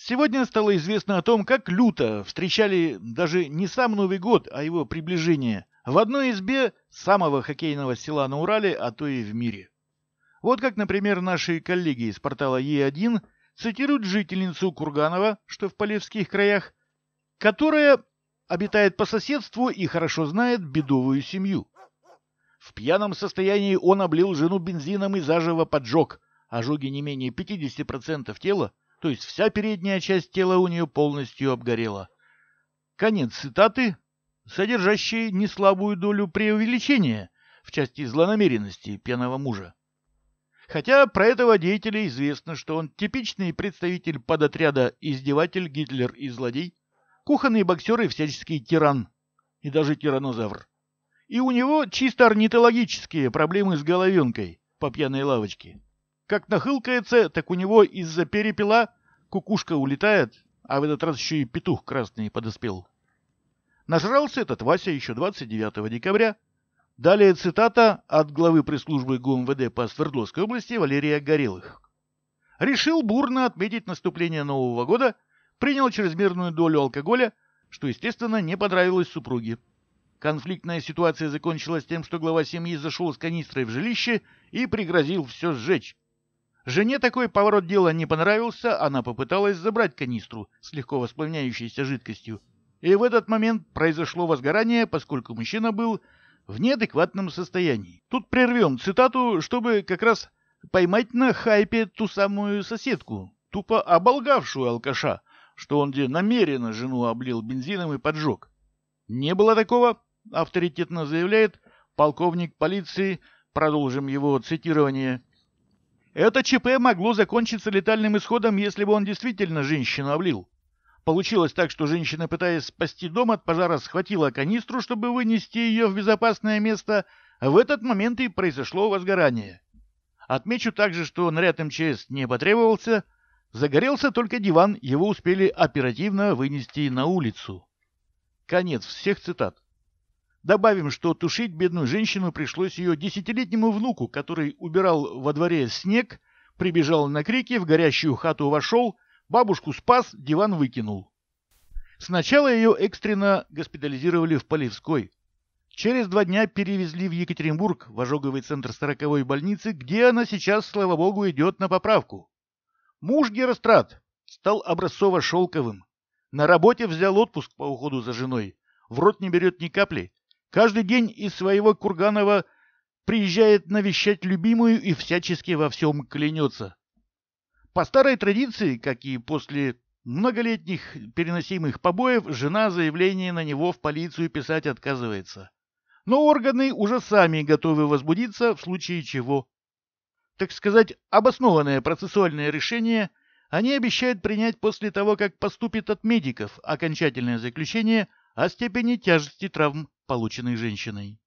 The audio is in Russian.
Сегодня стало известно о том, как люто встречали даже не сам Новый год, а его приближение в одной избе самого хоккейного села на Урале, а то и в мире. Вот как, например, наши коллеги из портала Е1 цитируют жительницу Курганова, что в Полевских краях, которая обитает по соседству и хорошо знает бедовую семью. В пьяном состоянии он облил жену бензином и заживо поджег. Ожоги не менее 50% тела – то есть вся передняя часть тела у нее полностью обгорела. Конец цитаты, содержащей неслабую долю преувеличения в части злонамеренности пьяного мужа. Хотя про этого деятеля известно, что он типичный представитель подотряда «Издеватель, Гитлер и злодей», кухонный боксер и всяческий тиран, и даже тиранозавр. И у него чисто орнитологические проблемы с головенкой по пьяной лавочке. Как нахылкается, так у него из-за перепела кукушка улетает, а в этот раз еще и петух красный подоспел. Нажрался этот Вася еще 29 декабря. Далее цитата от главы пресс-службы ГУМВД по Свердловской области Валерия Горелых. «Решил бурно отметить наступление Нового года, принял чрезмерную долю алкоголя, что, естественно, не понравилось супруге. Конфликтная ситуация закончилась тем, что глава семьи зашел с канистрой в жилище и пригрозил все сжечь. Жене такой поворот дела не понравился, она попыталась забрать канистру с легко воспламеняющейся жидкостью. И в этот момент произошло возгорание, поскольку мужчина был в неадекватном состоянии. Тут прервем цитату, чтобы как раз поймать на хайпе ту самую соседку, тупо оболгавшую алкаша, что он где намеренно жену облил бензином и поджег. Не было такого, авторитетно заявляет полковник полиции, продолжим его цитирование, это ЧП могло закончиться летальным исходом, если бы он действительно женщину облил. Получилось так, что женщина, пытаясь спасти дом от пожара, схватила канистру, чтобы вынести ее в безопасное место. В этот момент и произошло возгорание. Отмечу также, что наряд МЧС не потребовался. Загорелся только диван, его успели оперативно вынести на улицу. Конец всех цитат. Добавим, что тушить бедную женщину пришлось ее десятилетнему внуку, который убирал во дворе снег, прибежал на крики, в горящую хату вошел, бабушку спас, диван выкинул. Сначала ее экстренно госпитализировали в Полевской. Через два дня перевезли в Екатеринбург, в ожоговый центр сороковой больницы, где она сейчас, слава богу, идет на поправку. Муж Герострат стал образцово-шелковым. На работе взял отпуск по уходу за женой. В рот не берет ни капли, Каждый день из своего Курганова приезжает навещать любимую и всячески во всем клянется. По старой традиции, как и после многолетних переносимых побоев, жена заявление на него в полицию писать отказывается. Но органы уже сами готовы возбудиться в случае чего. Так сказать, обоснованное процессуальное решение они обещают принять после того, как поступит от медиков окончательное заключение о степени тяжести травм полученной женщиной.